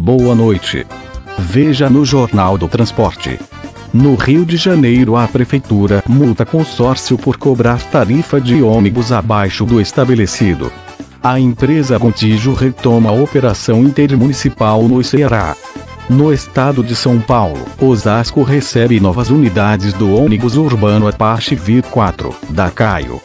Boa noite. Veja no Jornal do Transporte. No Rio de Janeiro, a Prefeitura multa consórcio por cobrar tarifa de ônibus abaixo do estabelecido. A empresa Contígio retoma a operação intermunicipal no Ceará. No estado de São Paulo, Osasco recebe novas unidades do ônibus urbano Apache v 4, da Caio.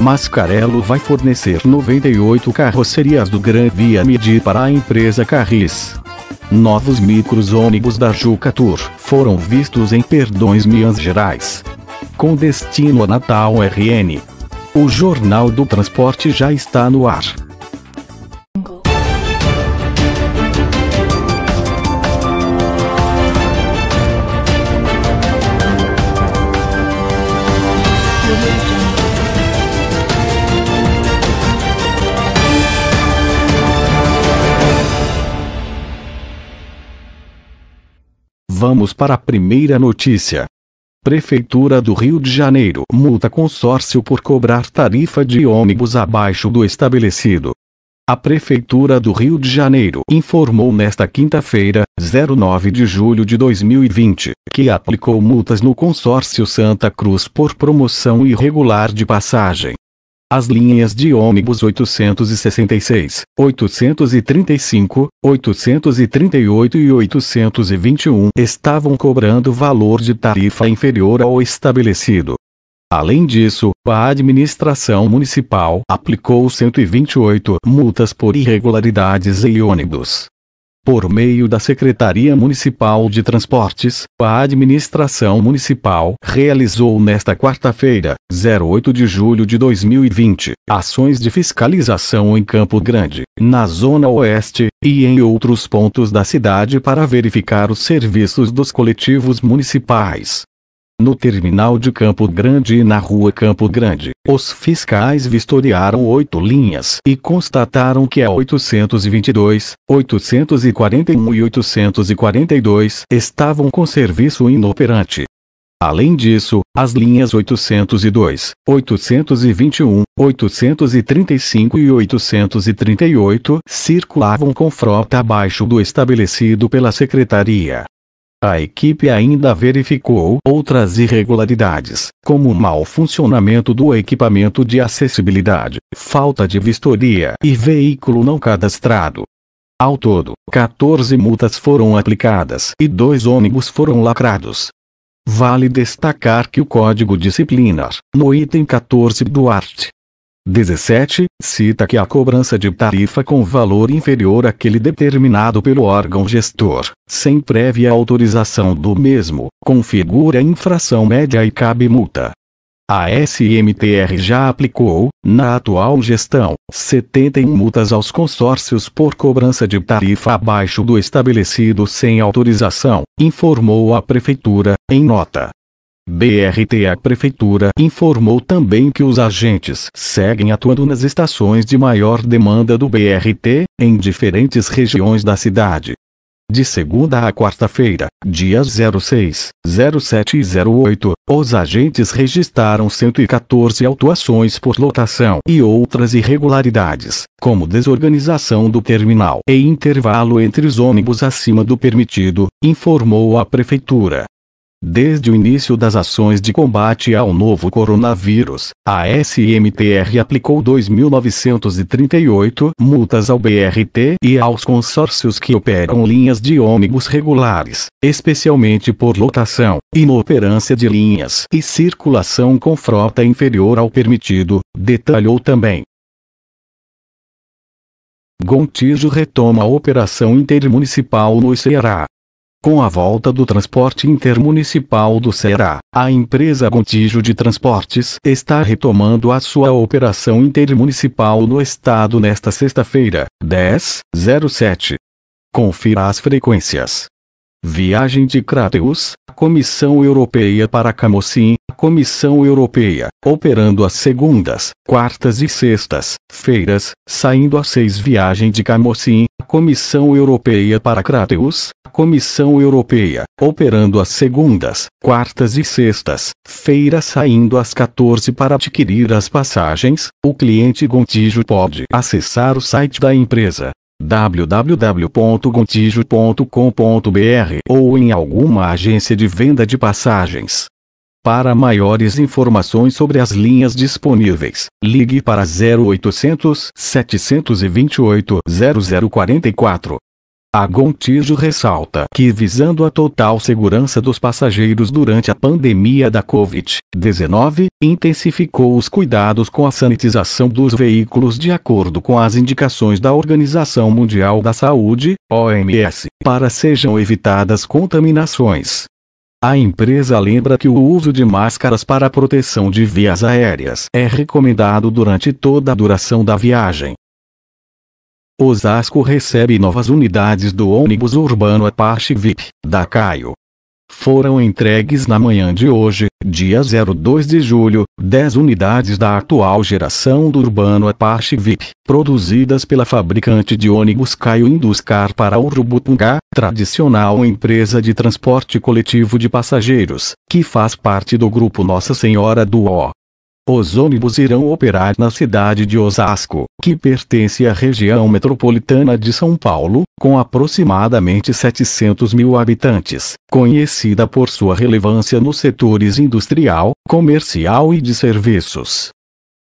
Mascarello vai fornecer 98 carrocerias do Gran Via Midi para a empresa Carris. Novos micros-ônibus da Juca Tour foram vistos em Perdões Minas Gerais. Com destino a Natal RN. O Jornal do Transporte já está no ar. Vamos para a primeira notícia. Prefeitura do Rio de Janeiro multa consórcio por cobrar tarifa de ônibus abaixo do estabelecido. A Prefeitura do Rio de Janeiro informou nesta quinta-feira, 09 de julho de 2020, que aplicou multas no consórcio Santa Cruz por promoção irregular de passagem as linhas de ônibus 866, 835, 838 e 821 estavam cobrando valor de tarifa inferior ao estabelecido. Além disso, a administração municipal aplicou 128 multas por irregularidades em ônibus por meio da Secretaria Municipal de Transportes, a administração municipal realizou nesta quarta-feira, 08 de julho de 2020, ações de fiscalização em Campo Grande, na Zona Oeste, e em outros pontos da cidade para verificar os serviços dos coletivos municipais, no terminal de Campo Grande e na rua Campo Grande. Os fiscais vistoriaram oito linhas e constataram que a 822, 841 e 842 estavam com serviço inoperante. Além disso, as linhas 802, 821, 835 e 838 circulavam com frota abaixo do estabelecido pela Secretaria a equipe ainda verificou outras irregularidades, como o mau funcionamento do equipamento de acessibilidade, falta de vistoria e veículo não cadastrado. Ao todo, 14 multas foram aplicadas e dois ônibus foram lacrados. Vale destacar que o Código Disciplinar, no item 14 do art. 17. Cita que a cobrança de tarifa com valor inferior àquele determinado pelo órgão gestor, sem prévia autorização do mesmo, configura infração média e cabe multa. A SMTR já aplicou, na atual gestão, 71 multas aos consórcios por cobrança de tarifa abaixo do estabelecido sem autorização, informou a Prefeitura, em nota. BRT A Prefeitura informou também que os agentes seguem atuando nas estações de maior demanda do BRT, em diferentes regiões da cidade. De segunda a quarta-feira, dias 06, 07 e 08, os agentes registraram 114 autuações por lotação e outras irregularidades, como desorganização do terminal e intervalo entre os ônibus acima do permitido, informou a Prefeitura. Desde o início das ações de combate ao novo coronavírus, a SMTR aplicou 2.938 multas ao BRT e aos consórcios que operam linhas de ônibus regulares, especialmente por lotação, inoperância de linhas e circulação com frota inferior ao permitido, detalhou também. Gontijo retoma a operação intermunicipal no Ceará. Com a volta do transporte intermunicipal do Ceará, a empresa Gontijo de Transportes está retomando a sua operação intermunicipal no estado nesta sexta-feira, 10/07. Confira as frequências. Viagem de Crateus, Comissão Europeia para Camocim, Comissão Europeia, operando às segundas, quartas e sextas-feiras, saindo às seis viagem de Camocim, Comissão Europeia para Crateus, Comissão Europeia, operando às segundas, quartas e sextas, feira saindo às 14 para adquirir as passagens, o cliente Gontijo pode acessar o site da empresa www.gontijo.com.br ou em alguma agência de venda de passagens. Para maiores informações sobre as linhas disponíveis, ligue para 0800 728 0044. A Gontijo ressalta que, visando a total segurança dos passageiros durante a pandemia da Covid-19, intensificou os cuidados com a sanitização dos veículos de acordo com as indicações da Organização Mundial da Saúde, OMS, para sejam evitadas contaminações. A empresa lembra que o uso de máscaras para proteção de vias aéreas é recomendado durante toda a duração da viagem. Osasco recebe novas unidades do ônibus urbano Apache VIP, da Caio, foram entregues na manhã de hoje, dia 02 de julho, 10 unidades da atual geração do Urbano Apache VIP, produzidas pela fabricante de ônibus Caio Induscar para Urubupungá, tradicional empresa de transporte coletivo de passageiros, que faz parte do grupo Nossa Senhora do O. Os ônibus irão operar na cidade de Osasco, que pertence à região metropolitana de São Paulo, com aproximadamente 700 mil habitantes, conhecida por sua relevância nos setores industrial, comercial e de serviços.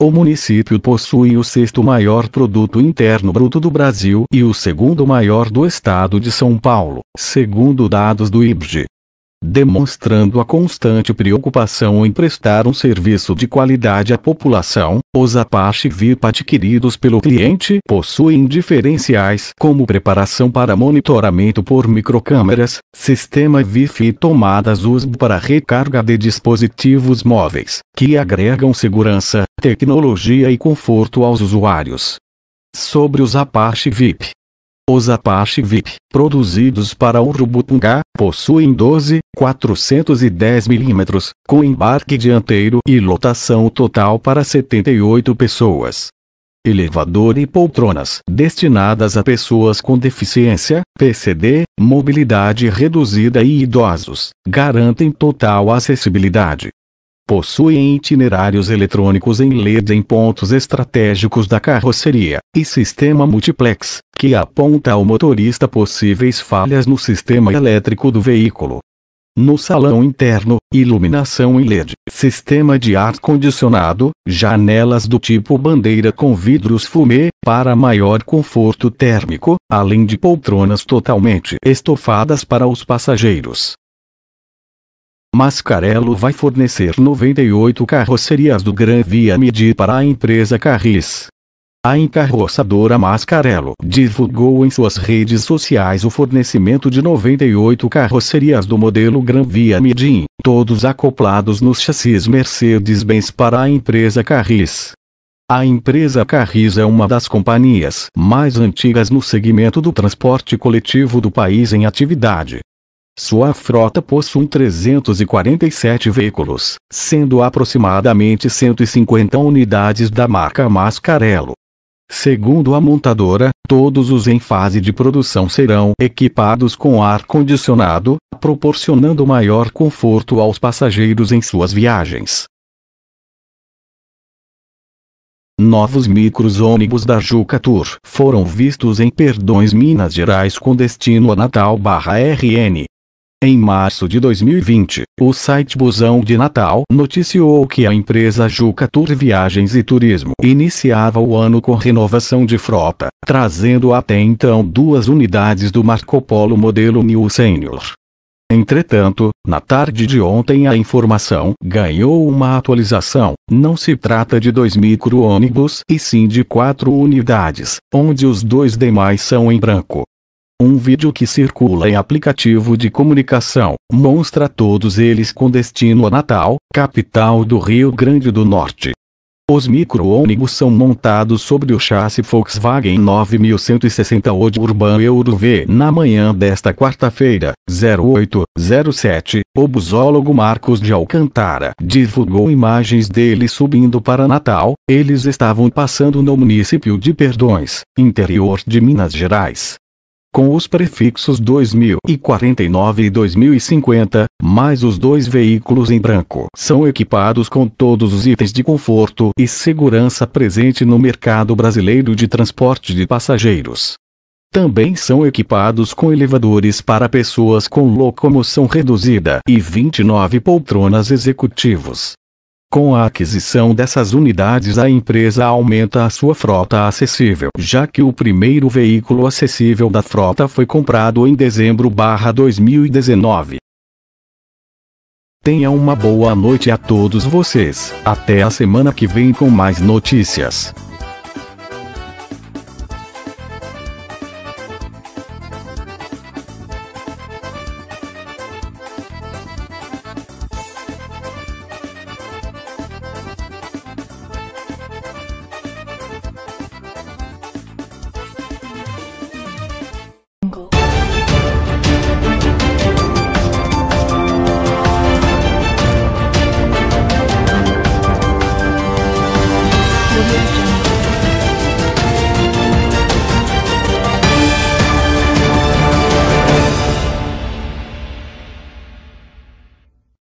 O município possui o sexto maior produto interno bruto do Brasil e o segundo maior do estado de São Paulo, segundo dados do IBGE demonstrando a constante preocupação em prestar um serviço de qualidade à população, os Apache VIP adquiridos pelo cliente possuem diferenciais como preparação para monitoramento por microcâmeras, sistema VIF e tomadas USB para recarga de dispositivos móveis, que agregam segurança, tecnologia e conforto aos usuários. Sobre os Apache VIP os Apache VIP, produzidos para Urubupungá, possuem 12, 410 mm, com embarque dianteiro e lotação total para 78 pessoas. Elevador e poltronas destinadas a pessoas com deficiência, PCD, mobilidade reduzida e idosos, garantem total acessibilidade. Possuem itinerários eletrônicos em LED em pontos estratégicos da carroceria, e sistema multiplex, que aponta ao motorista possíveis falhas no sistema elétrico do veículo. No salão interno, iluminação em LED, sistema de ar-condicionado, janelas do tipo bandeira com vidros fumê, para maior conforto térmico, além de poltronas totalmente estofadas para os passageiros. Mascarello vai fornecer 98 carrocerias do Gran Via Midi para a empresa Carris. A encarroçadora Mascarello divulgou em suas redes sociais o fornecimento de 98 carrocerias do modelo Gran Via Midin, todos acoplados nos chassis Mercedes-Benz para a empresa Carris. A empresa Carris é uma das companhias mais antigas no segmento do transporte coletivo do país em atividade. Sua frota possui 347 veículos, sendo aproximadamente 150 unidades da marca Mascarello. Segundo a montadora, todos os em fase de produção serão equipados com ar-condicionado, proporcionando maior conforto aos passageiros em suas viagens. Novos micros-ônibus da Juca Tour foram vistos em Perdões Minas Gerais com destino a Natal RN, em março de 2020, o site Busão de Natal noticiou que a empresa Juca Tour Viagens e Turismo iniciava o ano com renovação de frota, trazendo até então duas unidades do Marco Polo modelo New Senior. Entretanto, na tarde de ontem a informação ganhou uma atualização. Não se trata de dois micro-ônibus e sim de quatro unidades, onde os dois demais são em branco. Um vídeo que circula em aplicativo de comunicação mostra todos eles com destino a Natal, capital do Rio Grande do Norte. Os micro-ônibus são montados sobre o chassi Volkswagen 9160 Old Urban Euro V na manhã desta quarta-feira, 0807. O busólogo Marcos de Alcantara divulgou imagens deles subindo para Natal. Eles estavam passando no município de Perdões, interior de Minas Gerais com os prefixos 2049 e 2050, mais os dois veículos em branco. São equipados com todos os itens de conforto e segurança presente no mercado brasileiro de transporte de passageiros. Também são equipados com elevadores para pessoas com locomoção reduzida e 29 poltronas executivos. Com a aquisição dessas unidades, a empresa aumenta a sua frota acessível, já que o primeiro veículo acessível da frota foi comprado em dezembro/2019. Tenha uma boa noite a todos vocês. Até a semana que vem com mais notícias.